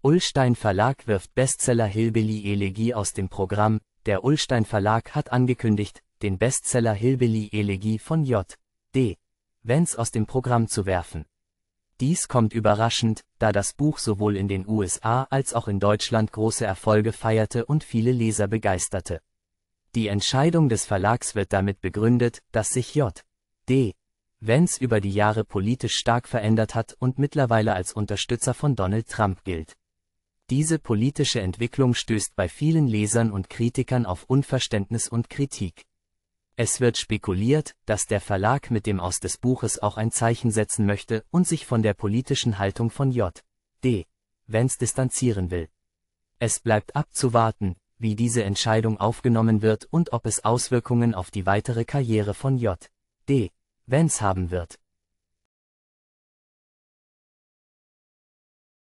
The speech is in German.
Ullstein Verlag wirft Bestseller Hillbilly Elegie aus dem Programm. Der Ullstein Verlag hat angekündigt, den Bestseller Hillbilly Elegie von J. D. Vance aus dem Programm zu werfen. Dies kommt überraschend, da das Buch sowohl in den USA als auch in Deutschland große Erfolge feierte und viele Leser begeisterte. Die Entscheidung des Verlags wird damit begründet, dass sich J. D. Vance über die Jahre politisch stark verändert hat und mittlerweile als Unterstützer von Donald Trump gilt. Diese politische Entwicklung stößt bei vielen Lesern und Kritikern auf Unverständnis und Kritik. Es wird spekuliert, dass der Verlag mit dem Aus des Buches auch ein Zeichen setzen möchte und sich von der politischen Haltung von J. D. Wenz distanzieren will. Es bleibt abzuwarten, wie diese Entscheidung aufgenommen wird und ob es Auswirkungen auf die weitere Karriere von J. D. Wenz haben wird.